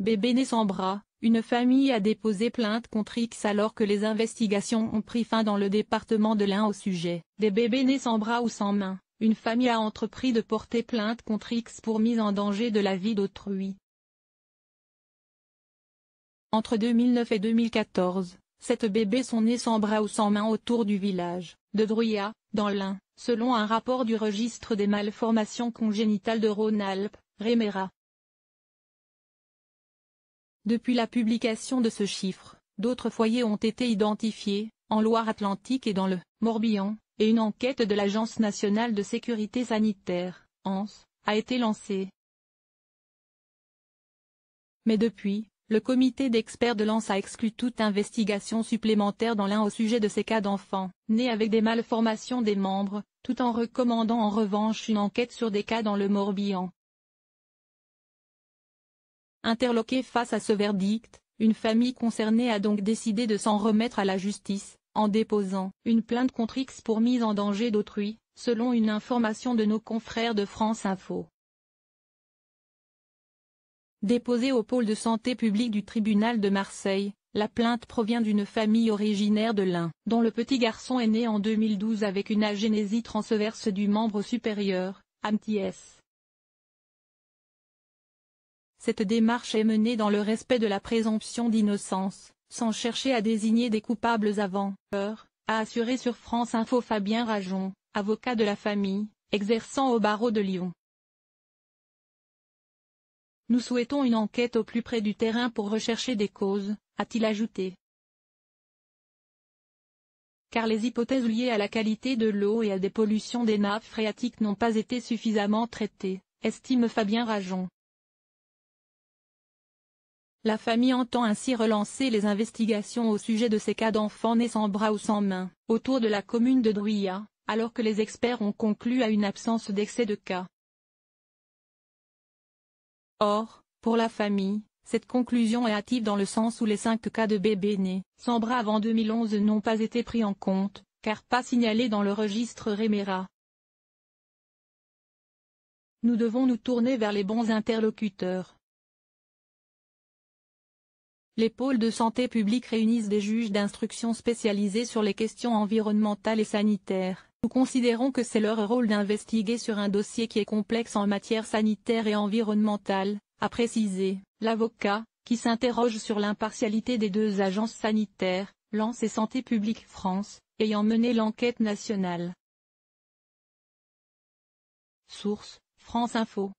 Bébé né sans bras, une famille a déposé plainte contre X alors que les investigations ont pris fin dans le département de l'Ain au sujet. Des bébés nés sans bras ou sans mains, une famille a entrepris de porter plainte contre X pour mise en danger de la vie d'autrui. Entre 2009 et 2014, sept bébés sont nés sans bras ou sans mains autour du village de Druya, dans l'Ain, selon un rapport du registre des malformations congénitales de Rhône-Alpes, Réméra. Depuis la publication de ce chiffre, d'autres foyers ont été identifiés, en Loire-Atlantique et dans le Morbihan, et une enquête de l'Agence nationale de sécurité sanitaire, ANS, a été lancée. Mais depuis, le comité d'experts de l'ANS a exclu toute investigation supplémentaire dans l'un au sujet de ces cas d'enfants, nés avec des malformations des membres, tout en recommandant en revanche une enquête sur des cas dans le Morbihan. Interloquée face à ce verdict, une famille concernée a donc décidé de s'en remettre à la justice, en déposant une plainte contre X pour mise en danger d'autrui, selon une information de nos confrères de France Info. Déposée au pôle de santé publique du tribunal de Marseille, la plainte provient d'une famille originaire de l'Ain, dont le petit garçon est né en 2012 avec une agénésie transverse du membre supérieur, AMTS. Cette démarche est menée dans le respect de la présomption d'innocence, sans chercher à désigner des coupables avant. peur, a assuré sur France Info Fabien Rajon, avocat de la famille, exerçant au barreau de Lyon. Nous souhaitons une enquête au plus près du terrain pour rechercher des causes, a-t-il ajouté. Car les hypothèses liées à la qualité de l'eau et à des pollutions des nappes phréatiques n'ont pas été suffisamment traitées, estime Fabien Rajon. La famille entend ainsi relancer les investigations au sujet de ces cas d'enfants nés sans bras ou sans mains, autour de la commune de Druilla, alors que les experts ont conclu à une absence d'excès de cas. Or, pour la famille, cette conclusion est hâtive dans le sens où les cinq cas de bébés nés sans bras avant 2011 n'ont pas été pris en compte, car pas signalés dans le registre Réméra. Nous devons nous tourner vers les bons interlocuteurs. Les pôles de santé publique réunissent des juges d'instruction spécialisés sur les questions environnementales et sanitaires. Nous considérons que c'est leur rôle d'investiguer sur un dossier qui est complexe en matière sanitaire et environnementale, a précisé. L'avocat, qui s'interroge sur l'impartialité des deux agences sanitaires, Lance et Santé publique France, ayant mené l'enquête nationale. Source, France Info